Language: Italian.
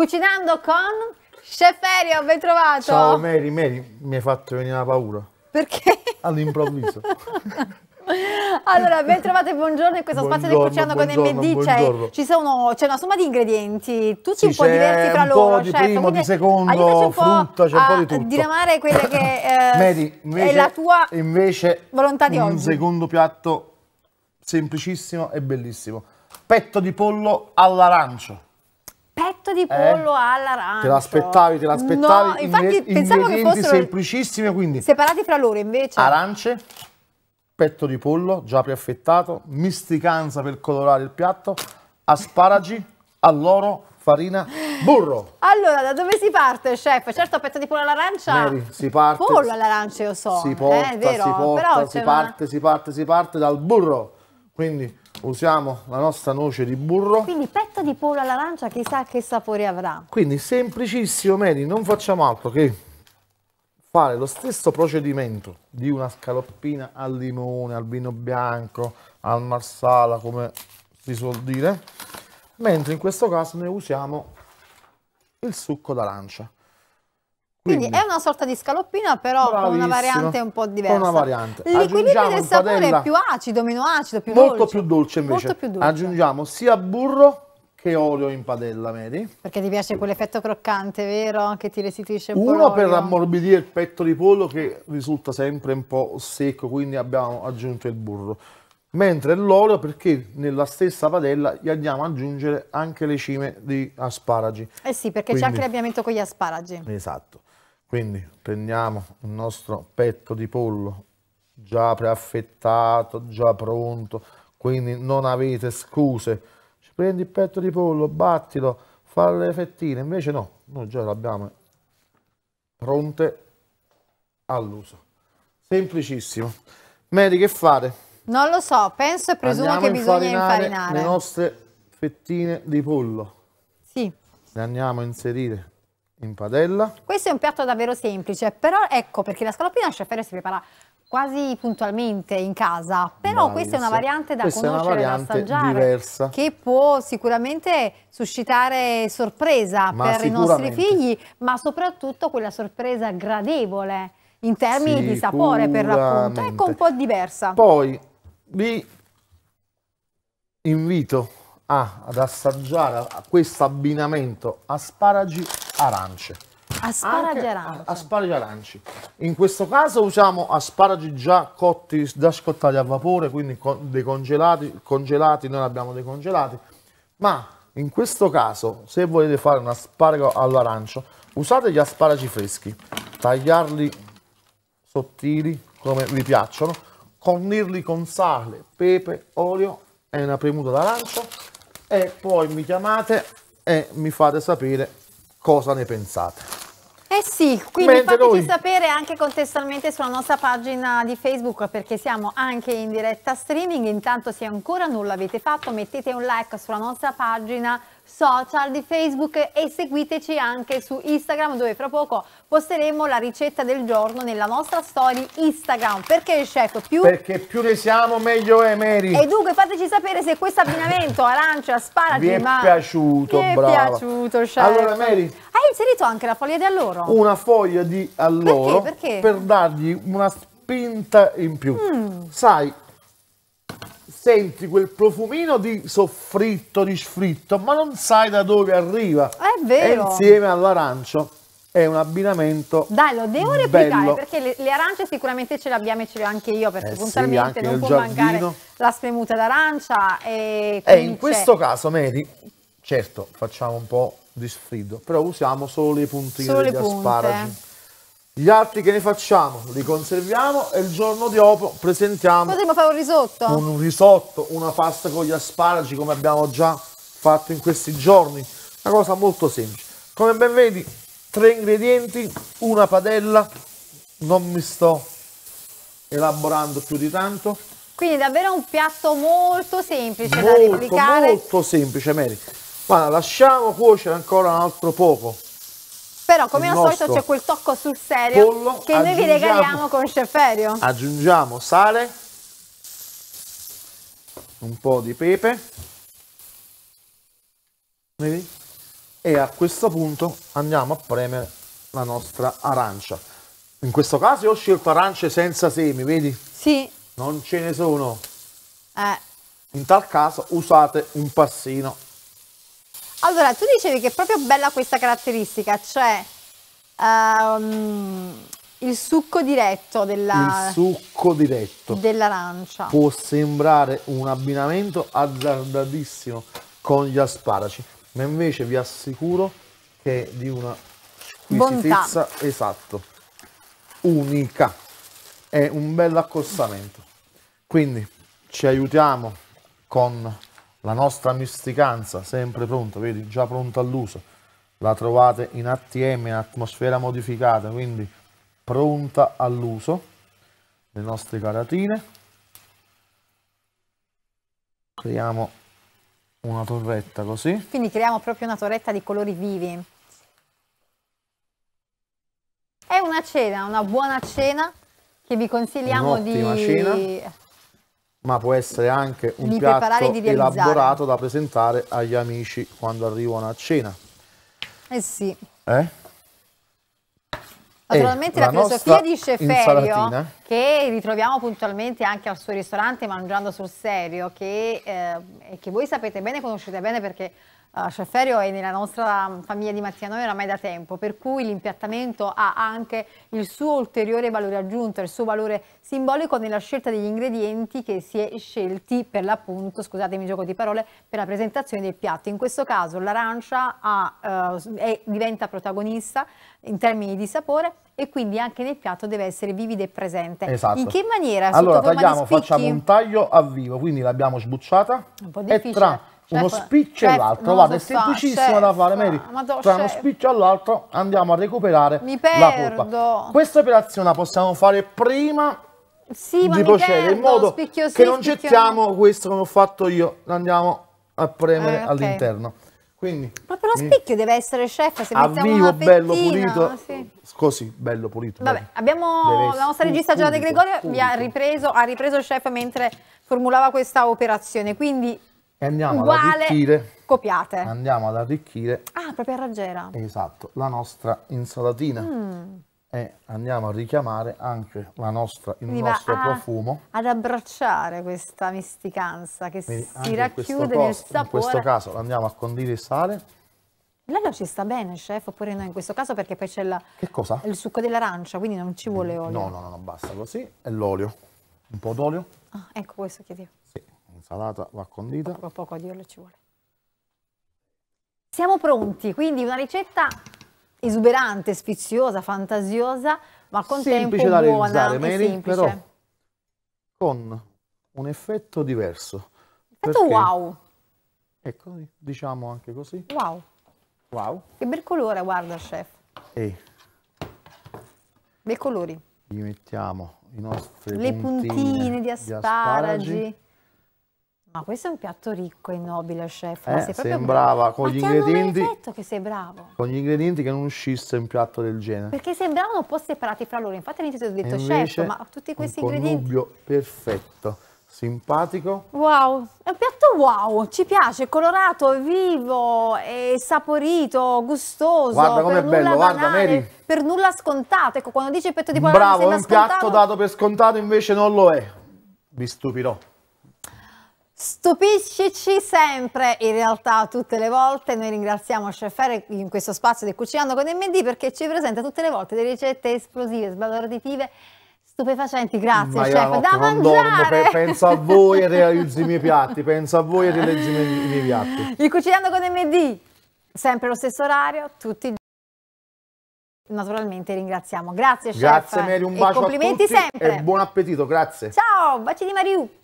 Cucinando con Sceferio, ben trovato! Ciao Mary, Mary, mi hai fatto venire la paura. Perché? All'improvviso. Allora, ben e buongiorno in questo buongiorno, spazio di Cucinando con MD. C'è, c'è una somma di ingredienti, tutti sì, un po' diversi tra loro. C'è un po' di chef, primo, di secondo, frutta, c'è un po' di tutto. diramare quelle che eh, Mary, invece, è la tua invece volontà di un oggi. Un secondo piatto semplicissimo e bellissimo. Petto di pollo all'arancio cotta di eh? pollo eh? all'arancio. Te l'aspettavi, te l'aspettavi. No, infatti Inver pensavo che fossero semplicissime, quindi. Separati fra loro invece. Arance, petto di pollo già preaffettato, misticanza per colorare il piatto, asparagi all'oro farina, burro. Allora, da dove si parte, chef? Certo, petto di pollo all'arancia. Mary, si parte. Pollo all'arancia, io so. Si eh, porta, eh, vero, si porta, si parte, una... si parte, si parte dal burro. Quindi usiamo la nostra noce di burro. Quindi petto di pollo all'arancia chissà che sapore avrà. Quindi semplicissimo Mary, non facciamo altro che fare lo stesso procedimento di una scaloppina al limone, al vino bianco, al marsala come si suol dire, mentre in questo caso noi usiamo il succo d'arancia. Quindi, Quindi, è una sorta di scaloppina, però Bravissimo. con una variante un po' diversa. Con una variante. L'equilibrio del sapore padella, è più acido, meno acido, più molto dolce. Più dolce invece. Molto più dolce. Aggiungiamo sia burro che olio in padella, vedi? Perché ti piace quell'effetto croccante, vero? Che ti restituisce un po' Uno per ammorbidire il petto di pollo che risulta sempre un po' secco, quindi abbiamo aggiunto il burro. Mentre l'olio perché nella stessa padella gli andiamo ad aggiungere anche le cime di asparagi. Eh sì, perché c'è anche l'abbiamento con gli asparagi. Esatto. Quindi prendiamo il nostro petto di pollo già preaffettato, già pronto, quindi non avete scuse. Ci prendi il petto di pollo, battilo, fa le fettine, invece no, noi già le abbiamo pronte all'uso. Semplicissimo. Mary, che fate? Non lo so, penso e presumo andiamo che bisogna infarinare, infarinare le nostre fettine di pollo. Sì. Le andiamo a inserire in padella. Questo è un piatto davvero semplice, però ecco perché la scaloppina Sceferio si prepara quasi puntualmente in casa, però Bravissima. questa è una variante da questa conoscere, da assaggiare, diversa. che può sicuramente suscitare sorpresa ma per i nostri figli, ma soprattutto quella sorpresa gradevole in termini di sapore per l'appunto, ecco un po' diversa. Poi vi invito a, ad assaggiare questo abbinamento asparagi arance. Asparagi Anche, Asparagi aranci. In questo caso usiamo asparagi già cotti, già scottati a vapore, quindi con, decongelati, congelati, noi ne abbiamo decongelati, ma in questo caso se volete fare un asparago all'arancio usate gli asparagi freschi, tagliarli sottili come vi piacciono, condirli con sale, pepe, olio e una premuta d'arancio e poi mi chiamate e mi fate sapere cosa ne pensate. Eh sì, quindi Mentre fateci noi. sapere anche contestualmente sulla nostra pagina di Facebook perché siamo anche in diretta streaming, intanto se ancora non l'avete fatto mettete un like sulla nostra pagina social di Facebook e seguiteci anche su Instagram dove fra poco posteremo la ricetta del giorno nella nostra story Instagram perché chef più perché più ne siamo meglio è Mary e dunque fateci sapere se questo abbinamento arancia sparaci vi è ma... piaciuto vi è brava. piaciuto chef allora Mary inserito anche la foglia di alloro. Una foglia di alloro perché? Perché? per dargli una spinta in più. Mm. Sai, senti quel profumino di soffritto, di sfritto, ma non sai da dove arriva. È vero. E insieme all'arancio è un abbinamento Dai, lo devo replicare bello. perché le, le, arance sicuramente ce le abbiamo e ce le ho anche io perché eh puntualmente sì, non può giardino. mancare la spremuta d'arancia. E, e in questo caso, Mary, certo, facciamo un po' di sfrido, però usiamo solo le puntine solo degli asparagi. Gli altri che ne facciamo? Li conserviamo e il giorno dopo presentiamo... Potremmo fare un risotto? Un risotto, una pasta con gli asparagi come abbiamo già fatto in questi giorni. Una cosa molto semplice. Come ben vedi, tre ingredienti, una padella, non mi sto elaborando più di tanto. Quindi davvero un piatto molto semplice molto, da replicare. Molto semplice, Mary. Guarda, lasciamo cuocere ancora un altro poco. Però come al solito c'è quel tocco sul serio pollo, che noi vi regaliamo con Sceferio. Aggiungiamo sale, un po' di pepe, vedi? E a questo punto andiamo a premere la nostra arancia. In questo caso io ho scelto arance senza semi, vedi? Sì. Non ce ne sono. Eh. In tal caso usate un passino allora, tu dicevi che è proprio bella questa caratteristica, cioè um, il succo diretto della... Il succo diretto. Dell'arancia. Può sembrare un abbinamento azzardatissimo con gli asparaci, ma invece vi assicuro che è di una squisitezza Bontà. esatto, unica. È un bel accostamento. Quindi ci aiutiamo con la nostra misticanza, sempre pronta, vedi, già pronta all'uso, la trovate in ATM, in atmosfera modificata, quindi pronta all'uso, le nostre caratine, creiamo una torretta così. Quindi creiamo proprio una torretta di colori vivi. È una cena, una buona cena che vi consigliamo di... cena ma può essere anche un Mi piatto elaborato da presentare agli amici quando arrivano a cena. Eh sì. Eh? eh Naturalmente la, la filosofia di Sceferio, che ritroviamo puntualmente anche al suo ristorante Mangiando sul Serio, che, eh, che voi sapete bene, conoscete bene perché Uh, cioè Ferio è nella nostra famiglia di Mattia Mattianoi oramai da tempo, per cui l'impiattamento ha anche il suo ulteriore valore aggiunto, il suo valore simbolico nella scelta degli ingredienti che si è scelti per l'appunto, scusatemi gioco di parole, per la presentazione del piatto. In questo caso l'arancia ha, uh, è, diventa protagonista in termini di sapore e quindi anche nel piatto deve essere vivida e presente. Esatto. In che maniera? Allora tagliamo, facciamo un taglio a vivo, quindi l'abbiamo sbucciata un po' difficile. e uno cioè, spiccio e cioè, l'altro, guarda, è semplicissimo cioè, da fare, Mary. Tra uno spiccio e l'altro andiamo a recuperare la polpa. Questa operazione la possiamo fare prima sì, di procedere, in modo spicchio, che non gettiamo questo come ho fatto io, andiamo a premere eh, okay. all'interno. Quindi, Proprio lo spicchio deve essere chef, se a mettiamo vivo, fettina, bello pulito, sì. così, bello pulito. Vabbè, bello. abbiamo la nostra regista Giada De Gregorio, ha ripreso, ha ripreso chef mentre formulava questa operazione, quindi e andiamo uguale, ad arricchire copiate andiamo ad arricchire ah proprio a raggiera esatto la nostra insalatina mm. e andiamo a richiamare anche la nostra, il Mi nostro a, profumo ad abbracciare questa misticanza che Quindi si racchiude nel sapore in questo caso andiamo a condire il sale L'olio ci sta bene, chef, oppure no in questo caso perché poi c'è il, il, succo dell'arancia, quindi non ci vuole olio. No, no, no, basta così. E l'olio. Un po' d'olio. Ah, ecco, questo chiedevo salata va condita. Poco a poco a dirlo ci vuole. Siamo pronti, quindi una ricetta esuberante, sfiziosa, fantasiosa, ma con semplice tempo da buona Mary, semplice. Però con un effetto diverso. Effetto wow! Ecco, diciamo anche così. Wow! Wow! Che bel colore, guarda chef! Ehi! Bei colori! Gli mettiamo i nostri Le puntine, puntine di asparagi. Di asparagi ma questo è un piatto ricco e nobile, chef. Eh, sembrava con gli, ingredienti. che sei bravo. con gli ingredienti. che non uscisse un piatto del genere. Perché sembravano un po' separati fra loro. Infatti all'inizio ti ho detto, chef, ma tutti questi un ingredienti. Dubbio perfetto, simpatico. Wow, è un piatto wow, ci piace, colorato, vivo, saporito, gustoso. Guarda com'è bello, guarda Mary. Per nulla scontato. Ecco, quando dice petto di pollo Bravo, è un scontato. piatto dato per scontato, invece non lo è. Vi stupirò. Stupiscici sempre, in realtà tutte le volte, noi ringraziamo Chefere in questo spazio di Cucinando con MD perché ci presenta tutte le volte delle ricette esplosive, sbalorditive, stupefacenti, grazie Ma chef, da mangiare! Dormo, penso a voi e realizzi i miei piatti, penso a voi e realizzi i miei, i miei piatti. Il Cucinando con MD, sempre lo stesso orario, tutti i giorni, naturalmente ringraziamo. Grazie, grazie chef. Grazie Meli, un bacio e complimenti sempre. e buon appetito, grazie. Ciao, baci di Mariù.